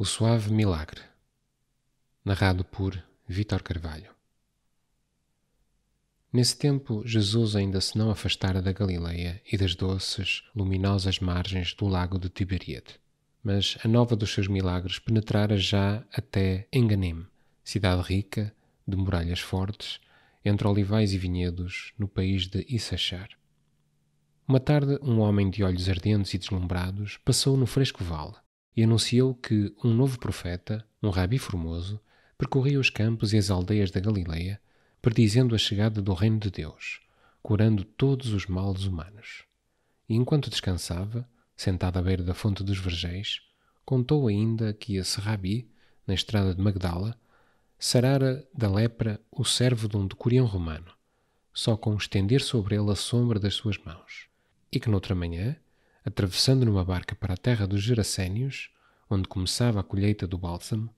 O Suave Milagre, narrado por Vítor Carvalho. Nesse tempo, Jesus ainda se não afastara da Galileia e das doces, luminosas margens do lago de Tiberíade. Mas a nova dos seus milagres penetrara já até Enganim, cidade rica, de muralhas fortes, entre olivais e vinhedos, no país de Issachar. Uma tarde, um homem de olhos ardentes e deslumbrados passou no fresco vale e anunciou que um novo profeta, um rabi formoso, percorria os campos e as aldeias da Galileia, predizendo a chegada do reino de Deus, curando todos os males humanos. E enquanto descansava, sentado à beira da fonte dos vergéis, contou ainda que esse rabi, na estrada de Magdala, sarara da lepra o servo de um decurião romano, só com estender sobre ele a sombra das suas mãos, e que noutra manhã, atravessando numa barca para a terra dos Gerasénios, onde começava a colheita do bálsamo,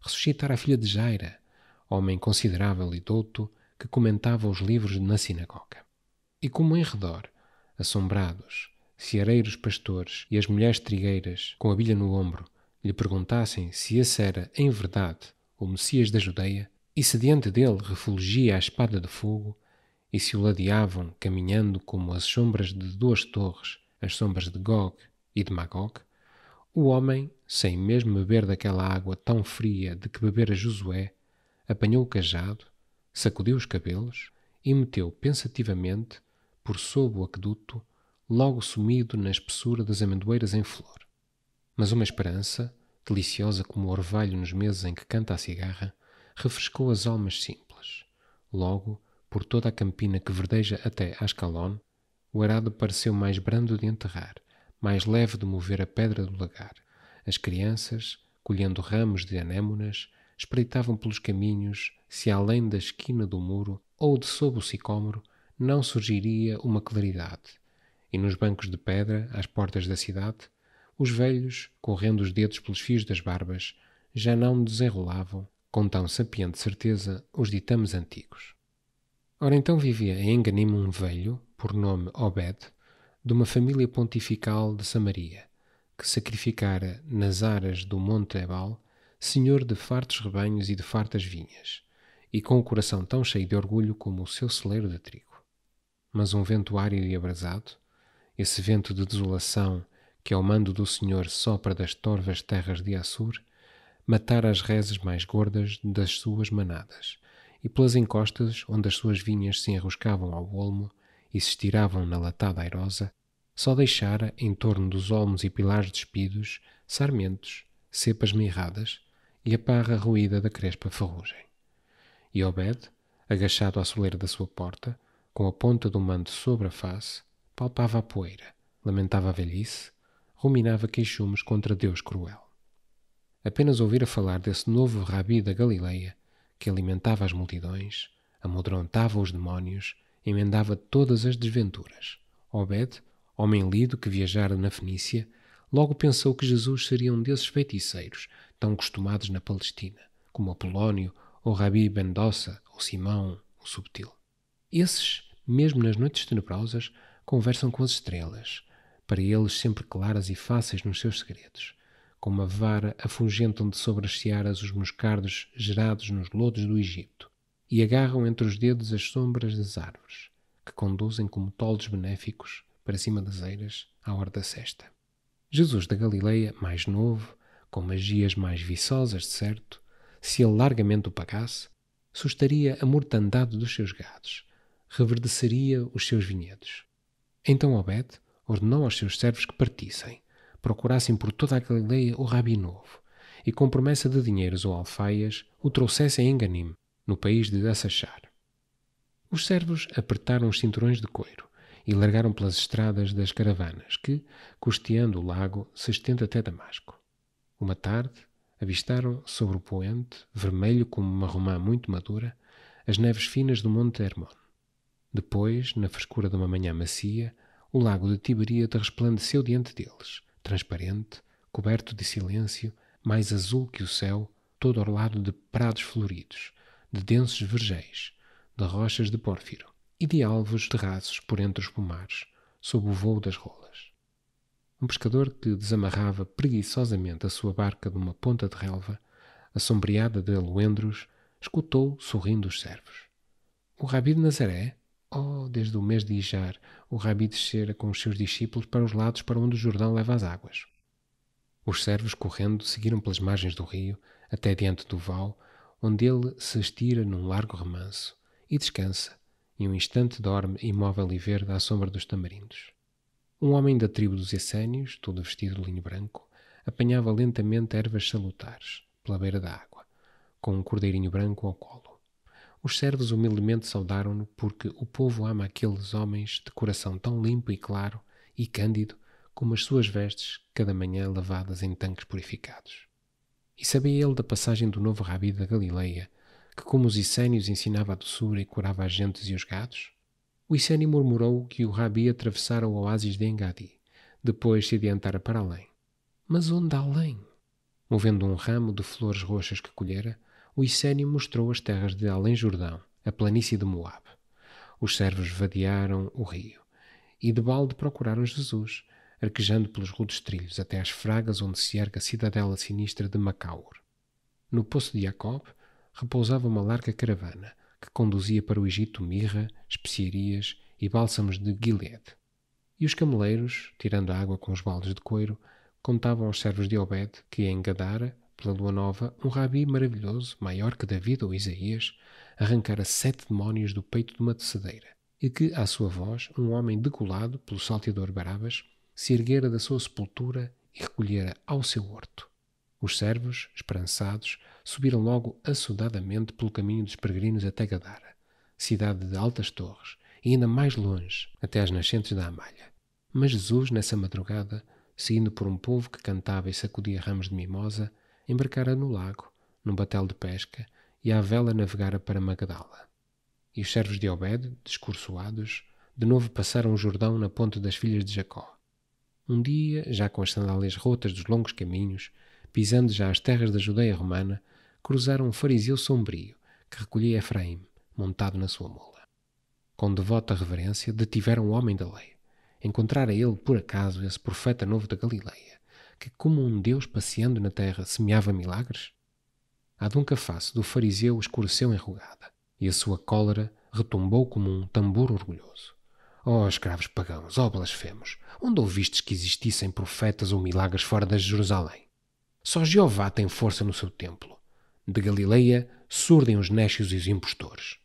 ressuscitar a filha de Jaira, homem considerável e douto que comentava os livros na sinagoga. E como em redor, assombrados, ceareiros pastores e as mulheres trigueiras, com a bilha no ombro, lhe perguntassem se esse era, em verdade, o Messias da Judeia, e se diante dele refulgia a espada de fogo, e se o ladeavam caminhando como as sombras de duas torres, as sombras de Gog e de Magog, o homem, sem mesmo beber daquela água tão fria de que bebera Josué, apanhou o cajado, sacudiu os cabelos e meteu pensativamente, por sob o aqueduto, logo sumido na espessura das amendoeiras em flor. Mas uma esperança, deliciosa como o orvalho nos meses em que canta a cigarra, refrescou as almas simples. Logo, por toda a campina que verdeja até Ascalon, o arado pareceu mais brando de enterrar, mais leve de mover a pedra do lagar. As crianças, colhendo ramos de anêmonas, espreitavam pelos caminhos se além da esquina do muro ou de sob o sicômoro não surgiria uma claridade. E nos bancos de pedra, às portas da cidade, os velhos, correndo os dedos pelos fios das barbas, já não desenrolavam, com tão sapiente certeza, os ditames antigos. Ora então vivia em Enganim um velho, por nome Obed, de uma família pontifical de Samaria, que sacrificara nas aras do Monte Ebal, senhor de fartos rebanhos e de fartas vinhas, e com o coração tão cheio de orgulho como o seu celeiro de trigo. Mas um vento árido e abrasado, esse vento de desolação que ao mando do Senhor sopra das torvas terras de Assur, matara as rezes mais gordas das suas manadas e pelas encostas onde as suas vinhas se enroscavam ao olmo e se estiravam na latada airosa, só deixara em torno dos olmos e pilares despidos sarmentos, cepas mirradas e a parra ruída da crespa ferrugem. E Obed, agachado à soleira da sua porta, com a ponta do manto sobre a face, palpava a poeira, lamentava a velhice, ruminava queixumes contra Deus cruel. Apenas ouvira falar desse novo rabi da Galileia que alimentava as multidões, amedrontava os demónios, emendava todas as desventuras. Obed, homem lido que viajara na Fenícia, logo pensou que Jesus seria um desses feiticeiros tão costumados na Palestina, como Apolónio, ou Rabi Bendossa, ou Simão, o Subtil. Esses, mesmo nas noites tenebrosas, conversam com as estrelas, para eles sempre claras e fáceis nos seus segredos com uma vara afungentam de sobre as searas os moscardos gerados nos lodos do Egito, e agarram entre os dedos as sombras das árvores, que conduzem como toldos benéficos para cima das eiras à hora da sesta. Jesus da Galileia, mais novo, com magias mais viçosas, de certo, se ele largamente o pagasse, sustaria a mortandade dos seus gados, reverdeceria os seus vinhedos. Então Obed ordenou aos seus servos que partissem, procurassem por toda a Galileia o Rabi Novo, e com promessa de dinheiros ou alfaias o trouxessem em Ganim, no país de Assachar. Os servos apertaram os cinturões de couro e largaram pelas estradas das caravanas que, costeando o lago, se estende até Damasco. Uma tarde, avistaram sobre o poente, vermelho como uma romã muito madura, as neves finas do Monte Hermon. Depois, na frescura de uma manhã macia, o lago de Tiberíade resplandeceu diante deles, transparente, coberto de silêncio, mais azul que o céu, todo orlado de prados floridos, de densos vergéis, de rochas de pórfiro e de alvos terraços por entre os pomares, sob o voo das rolas. Um pescador que desamarrava preguiçosamente a sua barca de uma ponta de relva, assombreada de aloendros, escutou sorrindo os servos. O rabi de Nazaré? Oh, desde o mês de Ijar, o rabi descera com os seus discípulos para os lados para onde o Jordão leva as águas. Os servos, correndo, seguiram pelas margens do rio, até diante do val, onde ele se estira num largo remanso e descansa, e um instante dorme imóvel e verde à sombra dos tamarindos. Um homem da tribo dos Essénios, todo vestido de linho branco, apanhava lentamente ervas salutares, pela beira da água, com um cordeirinho branco ao colo. Os servos humildemente saudaram-no, porque o povo ama aqueles homens de coração tão limpo e claro e cândido como as suas vestes, cada manhã lavadas em tanques purificados. E sabia ele da passagem do novo rabi da Galileia, que como os Icénios ensinava a doçura e curava as gentes e os gados? O Icénio murmurou que o rabi atravessara o oásis de Engadi, depois se adiantara para além. Mas onde além? Movendo um ramo de flores roxas que colhera, o Icénio mostrou as terras de Além-Jordão, a planície de Moab. Os servos vadearam o rio e de balde procuraram Jesus, arquejando pelos rudes trilhos até às fragas onde se erga a cidadela sinistra de Macaur. No poço de Jacob repousava uma larga caravana que conduzia para o Egito mirra, especiarias e bálsamos de Gilead. E os cameleiros, tirando a água com os baldes de couro, contavam aos servos de Obed que em Gadara pela lua nova, um rabi maravilhoso, maior que David ou Isaías, arrancara sete demónios do peito de uma tecedeira, e que, à sua voz, um homem decolado pelo salteador Barabas se erguera da sua sepultura e recolhera ao seu horto. Os servos, esperançados, subiram logo assodadamente pelo caminho dos peregrinos até Gadara, cidade de altas torres, e ainda mais longe, até às nascentes da Amalha. Mas Jesus, nessa madrugada, seguindo por um povo que cantava e sacudia ramos de mimosa, embarcara no lago, num batel de pesca, e à vela navegara para Magdala. E os servos de Obed, descursoados, de novo passaram o Jordão na ponte das filhas de Jacó. Um dia, já com as sandálias rotas dos longos caminhos, pisando já as terras da Judeia romana, cruzaram um fariseu sombrio que recolhia Efraim, montado na sua mula. Com devota reverência, detiveram o homem da lei. Encontrara ele, por acaso, esse profeta novo da Galileia que, como um Deus passeando na terra, semeava milagres? A dunca face do fariseu escureceu enrugada, e a sua cólera retumbou como um tambor orgulhoso. Ó oh, escravos pagãos, ó oh, blasfemos, onde ouvistes que existissem profetas ou milagres fora de Jerusalém? Só Jeová tem força no seu templo. De Galileia surdem os necios e os impostores.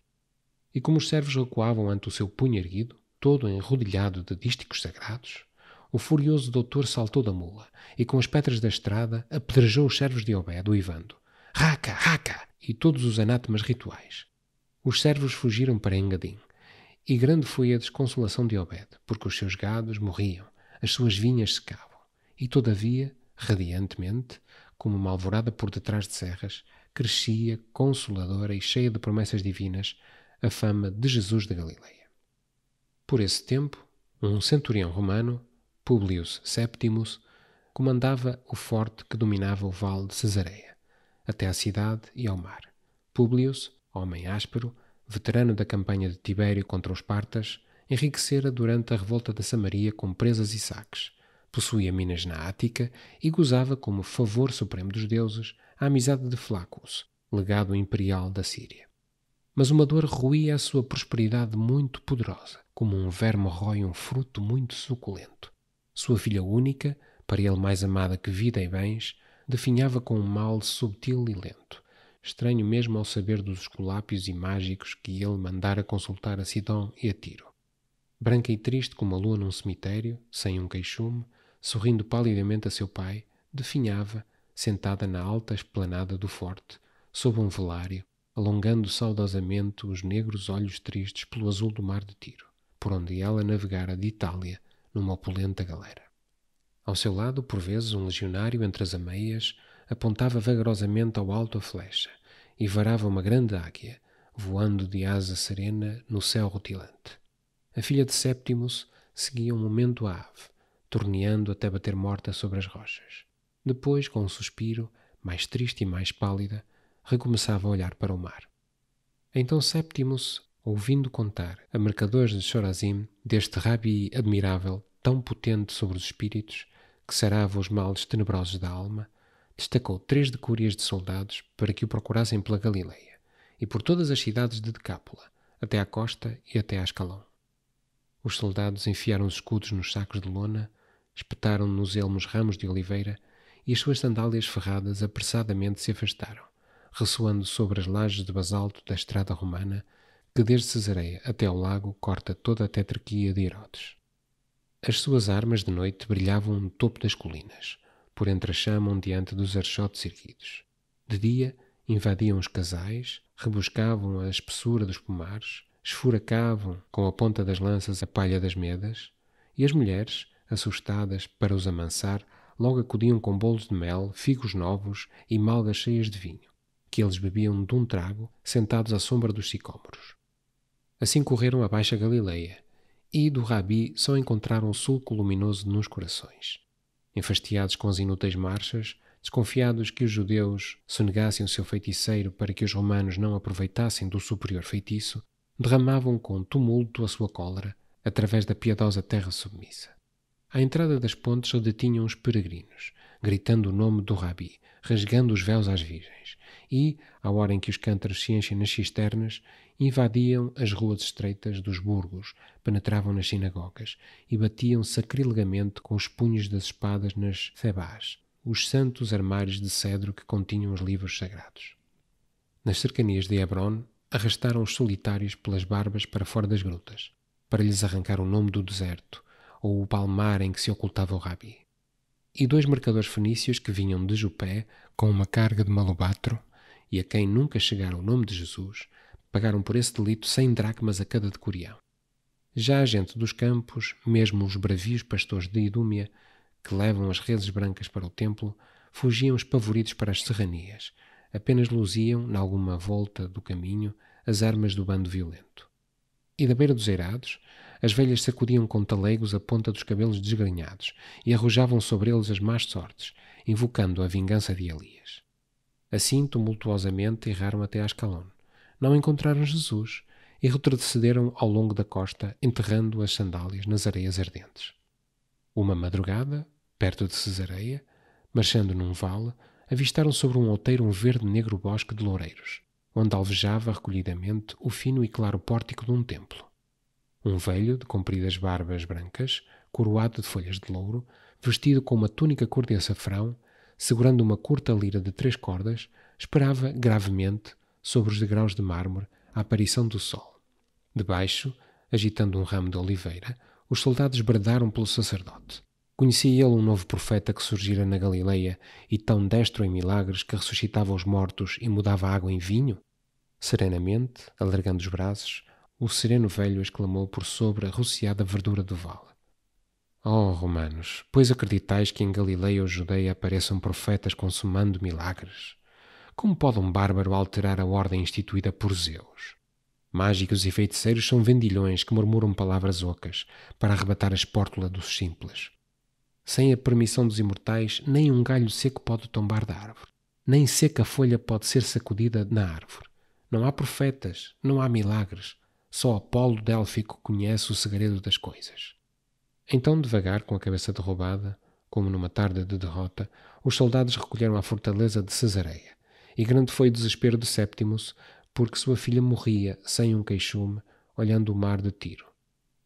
E como os servos recuavam ante o seu punho erguido, todo enrodilhado de dísticos sagrados, o furioso doutor saltou da mula e, com as pedras da estrada, apedrejou os servos de Obed, uivando Raca, raca! E todos os anátemas rituais. Os servos fugiram para Engadim. E grande foi a desconsolação de Obed, porque os seus gados morriam, as suas vinhas secavam. E, todavia, radiantemente, como uma alvorada por detrás de serras, crescia, consoladora e cheia de promessas divinas, a fama de Jesus da Galileia. Por esse tempo, um centurião romano Publius Septimus, comandava o forte que dominava o vale de Cesareia, até à cidade e ao mar. Publius, homem áspero, veterano da campanha de Tibério contra os Partas, enriquecera durante a revolta da Samaria com presas e saques. Possuía minas na Ática e gozava como favor supremo dos deuses a amizade de Flacus, legado imperial da Síria. Mas uma dor ruía a sua prosperidade muito poderosa, como um verme rói um fruto muito suculento. Sua filha única, para ele mais amada que vida e bens, definhava com um mal subtil e lento, estranho mesmo ao saber dos esculápios e mágicos que ele mandara consultar a Sidon e a Tiro. Branca e triste como a lua num cemitério, sem um queixume, sorrindo palidamente a seu pai, definhava, sentada na alta esplanada do forte, sob um velário, alongando saudosamente os negros olhos tristes pelo azul do mar de Tiro, por onde ela navegara de Itália numa opulenta galera. Ao seu lado, por vezes, um legionário entre as ameias apontava vagarosamente ao alto a flecha e varava uma grande águia, voando de asa serena no céu rutilante. A filha de Septimus seguia um momento a ave, torneando até bater morta sobre as rochas. Depois, com um suspiro, mais triste e mais pálida, recomeçava a olhar para o mar. Então Septimus, ouvindo contar a mercadores de Chorazim deste rabi admirável, tão potente sobre os espíritos que sarava os males tenebrosos da alma, destacou três decúrias de soldados para que o procurassem pela Galileia e por todas as cidades de Decápola, até à costa e até a Ascalão. Os soldados enfiaram os escudos nos sacos de lona, espetaram nos elmos ramos de oliveira e as suas sandálias ferradas apressadamente se afastaram, ressoando sobre as lajes de basalto da estrada romana que desde Cesareia até ao lago corta toda a tetraquia de Herodes. As suas armas de noite brilhavam no topo das colinas, por entre a chama diante dos archotes erguidos. De dia, invadiam os casais, rebuscavam a espessura dos pomares, esfuracavam com a ponta das lanças a palha das medas, e as mulheres, assustadas para os amansar, logo acudiam com bolos de mel, figos novos e malgas cheias de vinho, que eles bebiam de um trago, sentados à sombra dos sicômoros. Assim correram a Baixa Galileia, e do Rabi só encontraram sulco luminoso nos corações. Enfastiados com as inúteis marchas, desconfiados que os judeus sonegassem o seu feiticeiro para que os romanos não aproveitassem do superior feitiço, derramavam com tumulto a sua cólera através da piedosa terra submissa. À entrada das pontes só detinham os peregrinos, gritando o nome do Rabi, rasgando os véus às virgens e, à hora em que os cântaros se enchem nas cisternas, invadiam as ruas estreitas dos burgos, penetravam nas sinagogas e batiam sacrilegamente com os punhos das espadas nas febás, os santos armários de cedro que continham os livros sagrados. Nas cercanias de Hebron, arrastaram os solitários pelas barbas para fora das grutas, para lhes arrancar o nome do deserto ou o palmar em que se ocultava o rabi. E dois mercadores fenícios que vinham de Jupé com uma carga de malobatro e a quem nunca chegaram o nome de Jesus, pagaram por esse delito cem dracmas a cada decurião. Já a gente dos campos, mesmo os bravios pastores de Idúmia, que levam as redes brancas para o templo, fugiam espavoridos para as serranias. Apenas luziam, na alguma volta do caminho, as armas do bando violento. E da beira dos eirados, as velhas sacudiam com talegos a ponta dos cabelos desgrenhados e arrojavam sobre eles as más sortes, invocando a vingança de Elias. Assim, tumultuosamente, erraram até Ascalon. Não encontraram Jesus e retrocederam ao longo da costa, enterrando as sandálias nas areias ardentes. Uma madrugada, perto de Cesareia, marchando num vale, avistaram sobre um outeiro um verde-negro bosque de loureiros, onde alvejava recolhidamente o fino e claro pórtico de um templo. Um velho, de compridas barbas brancas, coroado de folhas de louro, vestido com uma túnica cor de açafrão, segurando uma curta lira de três cordas, esperava gravemente, sobre os degraus de mármore, a aparição do sol. Debaixo, agitando um ramo de oliveira, os soldados bradaram pelo sacerdote. Conhecia ele um novo profeta que surgira na Galileia e tão destro em milagres que ressuscitava os mortos e mudava água em vinho? Serenamente, alargando os braços, o sereno velho exclamou por sobre a rociada verdura do vale. Oh, Romanos, pois acreditais que em Galileia ou Judeia apareçam profetas consumando milagres? Como pode um bárbaro alterar a ordem instituída por Zeus? Mágicos e feiticeiros são vendilhões que murmuram palavras ocas para arrebatar a espórtula dos simples. Sem a permissão dos imortais, nem um galho seco pode tombar da árvore, nem seca folha pode ser sacudida na árvore. Não há profetas, não há milagres, só Apolo Délfico conhece o segredo das coisas. Então, devagar, com a cabeça derrubada, como numa tarde de derrota, os soldados recolheram à fortaleza de Cesareia. E grande foi o desespero de Sétimo porque sua filha morria sem um queixume, olhando o mar de Tiro.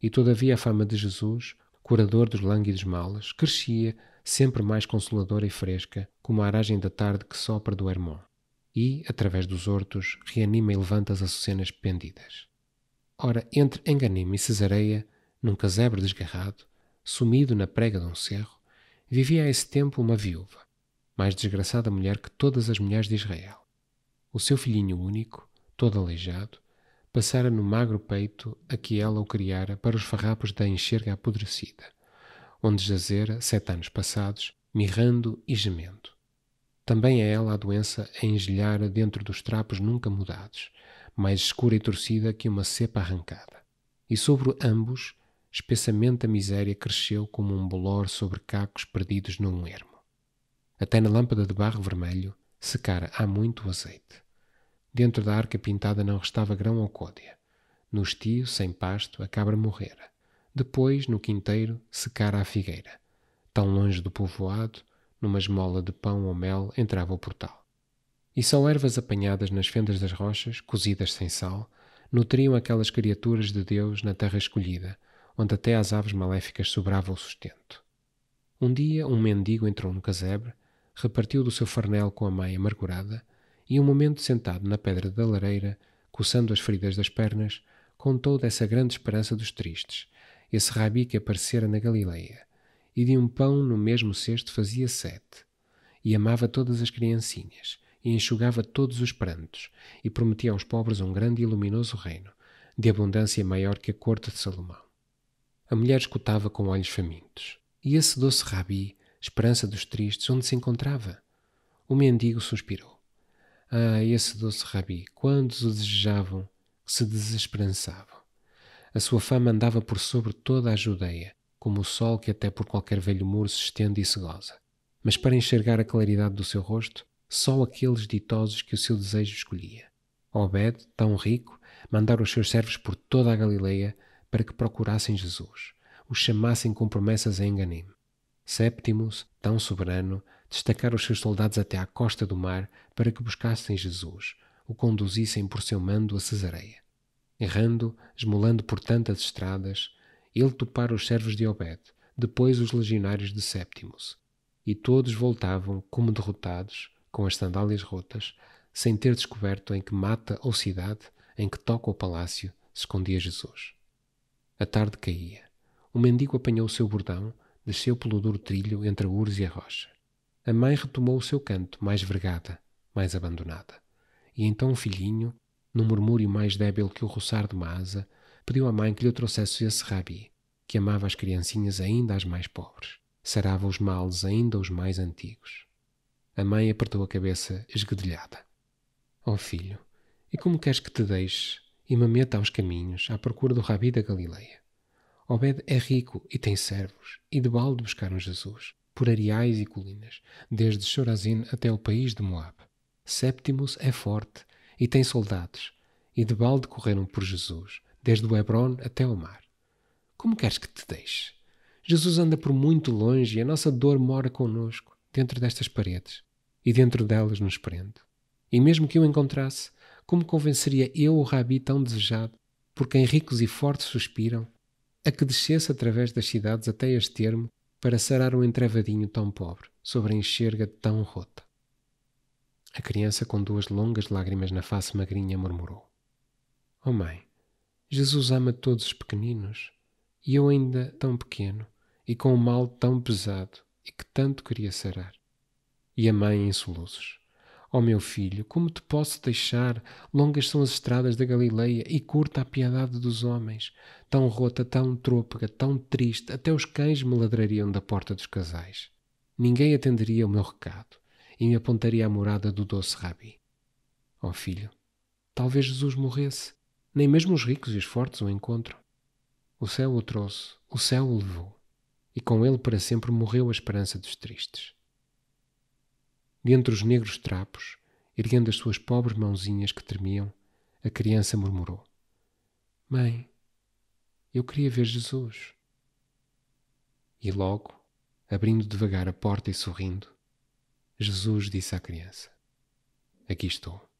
E todavia a fama de Jesus, curador dos lânguidos males, crescia sempre mais consoladora e fresca, como a aragem da tarde que sopra do Hermon. E, através dos hortos, reanima e levanta as açucenas pendidas. Ora, entre Enganim e Cesareia, num casebre desgarrado, sumido na prega de um cerro, vivia a esse tempo uma viúva, mais desgraçada mulher que todas as mulheres de Israel. O seu filhinho único, todo aleijado, passara no magro peito a que ela o criara para os farrapos da enxerga apodrecida, onde jazera sete anos passados, mirrando e gemendo. Também a é ela a doença a engelhara dentro dos trapos nunca mudados, mais escura e torcida que uma cepa arrancada. E sobre ambos espessamente a miséria cresceu como um bolor sobre cacos perdidos num ermo. Até na lâmpada de barro vermelho secara há muito o azeite. Dentro da arca pintada não restava grão ou côdea. No estio, sem pasto, a cabra morrera. Depois, no quinteiro, secara a figueira. Tão longe do povoado, numa esmola de pão ou mel, entrava o portal. E só ervas apanhadas nas fendas das rochas, cozidas sem sal, nutriam aquelas criaturas de Deus na terra escolhida, onde até às aves maléficas sobrava o sustento. Um dia, um mendigo entrou no casebre, repartiu do seu farnel com a mãe amargurada e, um momento sentado na pedra da lareira, coçando as feridas das pernas, contou dessa grande esperança dos tristes, esse rabi que aparecera na Galileia, e de um pão no mesmo cesto fazia sete, e amava todas as criancinhas, e enxugava todos os prantos, e prometia aos pobres um grande e luminoso reino, de abundância maior que a corte de Salomão. A mulher escutava com olhos famintos. E esse doce rabi, esperança dos tristes, onde se encontrava? O mendigo suspirou. Ah, esse doce rabi, quantos o desejavam, se desesperançavam. A sua fama andava por sobre toda a Judeia, como o sol que até por qualquer velho muro se estende e se goza. Mas para enxergar a claridade do seu rosto, só aqueles ditosos que o seu desejo escolhia. Obed, tão rico, mandara os seus servos por toda a Galileia, para que procurassem Jesus, o chamassem com promessas a Enganim. Septimus, tão soberano, destacara os seus soldados até à costa do mar para que buscassem Jesus, o conduzissem por seu mando a Cesareia. Errando, esmolando por tantas estradas, ele topara os servos de Obed, depois os legionários de Septimus, e todos voltavam como derrotados, com as sandálias rotas, sem ter descoberto em que mata ou cidade, em que toca o palácio, se escondia Jesus. A tarde caía. O mendigo apanhou o seu bordão, desceu pelo duro trilho entre a urze e a rocha. A mãe retomou o seu canto, mais vergada, mais abandonada. E então o filhinho, num murmúrio mais débil que o roçar de uma asa, pediu à mãe que lhe trouxesse esse rabi, que amava as criancinhas ainda as mais pobres, sarava os males ainda os mais antigos. A mãe apertou a cabeça esguedelhada. Oh filho, e como queres que te deixe e mameta aos caminhos à procura do Rabi da Galileia. Obed é rico e tem servos, e de balde buscaram Jesus, por areais e colinas, desde Chorazin até o país de Moab. Septimus é forte e tem soldados, e de balde correram por Jesus, desde o Hebron até o mar. Como queres que te deixe? Jesus anda por muito longe e a nossa dor mora conosco, dentro destas paredes, e dentro delas nos prende. E mesmo que o encontrasse, como convenceria eu o rabi tão desejado, por quem ricos e fortes suspiram, a que descesse através das cidades até este termo para sarar um entrevadinho tão pobre, sobre a enxerga tão rota? A criança, com duas longas lágrimas na face magrinha, murmurou: Oh mãe, Jesus ama todos os pequeninos, e eu ainda tão pequeno, e com o um mal tão pesado, e que tanto queria sarar. E a mãe em soluços. Ó oh, meu filho, como te posso deixar? Longas são as estradas da Galileia e curta a piedade dos homens. Tão rota, tão trôpega, tão triste, até os cães me ladrariam da porta dos casais. Ninguém atenderia o meu recado e me apontaria à morada do doce Rabi. Ó oh, filho, talvez Jesus morresse. Nem mesmo os ricos e os fortes o encontram. O céu o trouxe, o céu o levou, e com ele para sempre morreu a esperança dos tristes dentre os negros trapos, erguendo as suas pobres mãozinhas que tremiam, a criança murmurou: Mãe, eu queria ver Jesus. E logo, abrindo devagar a porta e sorrindo, Jesus disse à criança: Aqui estou.